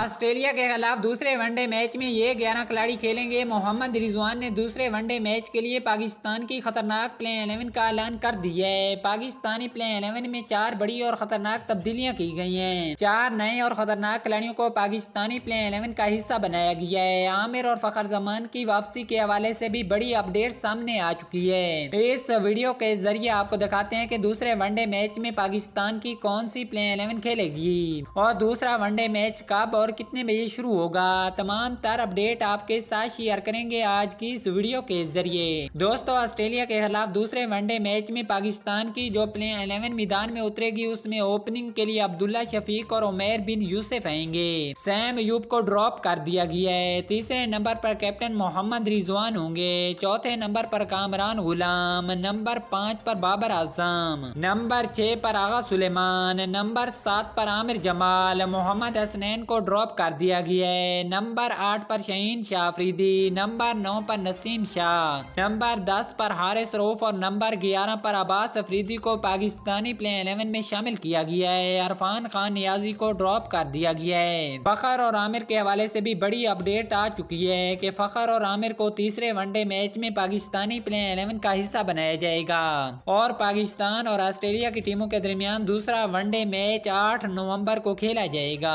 Australia के खिलाफ दूसरे वनडे मैच में ये ग्यारह खिलाड़ी खेलेंगे मोहम्मद रिजवान ने दूसरे वनडे मैच के लिए पाकिस्तान की खतरनाक प्ले एलेवन का ऐलान कर दिया है पाकिस्तानी प्ले एलेवन में चार बड़ी और खतरनाक तब्दीलियां की गई हैं चार नए और खतरनाक खिलाड़ियों को पाकिस्तानी प्ले एलेवन का हिस्सा बनाया गया है आमिर और फखर जमान की वापसी के हवाले से भी बड़ी अपडेट सामने आ चुकी है इस वीडियो के जरिए आपको दिखाते हैं कि दूसरे वनडे मैच में पाकिस्तान की कौन सी प्ले एलेवन खेलेगी और दूसरा वनडे मैच कब और कितने बजे शुरू होगा तमाम तार अपडेट आपके साथ शेयर करेंगे आज की इस वीडियो के जरिए दोस्तों ऑस्ट्रेलिया के खिलाफ दूसरे वनडे मैच में पाकिस्तान की जो प्ले एलेवन मैदान में उतरेगी उसमें ओपनिंग के लिए अब्दुल्ला शफीक और उमेर बिन यूसुफ आएंगे सैम यूब को ड्रॉप कर दिया गया है तीसरे नंबर पर कैप्टन मोहम्मद रिजवान होंगे चौथे नंबर पर कामरान गुलाम नंबर पाँच पर बाबर आजम नंबर छह पर आगा सुलेमान नंबर सात पर आमिर जमाल मोहम्मद हसनैन को ड्रॉप कर दिया गया है नंबर आठ पर शहीन शाह अफरीदी नंबर नौ पर नसीम शाह नंबर दस पर हारिस रोफ और नंबर ग्यारह पर अब्बास अफरीदी को पाकिस्तानी प्ले एलेवन में शामिल किया गया है अरफान खान नियाजी को ड्रॉप कर दिया गया है फखर और आमिर के हवाले से भी बड़ी अपडेट आ चुकी है कि फखर और आमिर को तीसरे वनडे मैच में पाकिस्तानी प्ले एलेवन का हिस्सा बनाया जाएगा और पाकिस्तान और ऑस्ट्रेलिया की टीमों के दरमियान दूसरा वनडे मैच आठ नवम्बर को खेला जाएगा